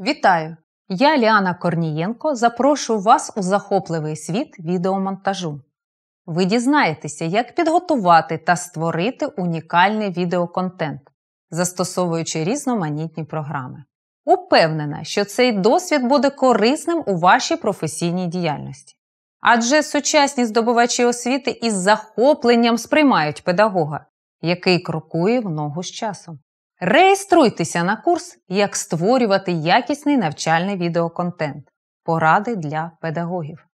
Вітаю! Я Ліана Корнієнко. Запрошую вас у захопливий світ відеомонтажу. Ви дізнаєтеся, як підготувати та створити унікальний відеоконтент, застосовуючи різноманітні програми. Упевнена, що цей досвід буде корисним у вашій професійній діяльності. Адже сучасні здобувачі освіти із захопленням сприймають педагога, який крокує в ногу з часом. Реєструйтеся на курс, як створювати якісний навчальний відеоконтент. Поради для педагогів.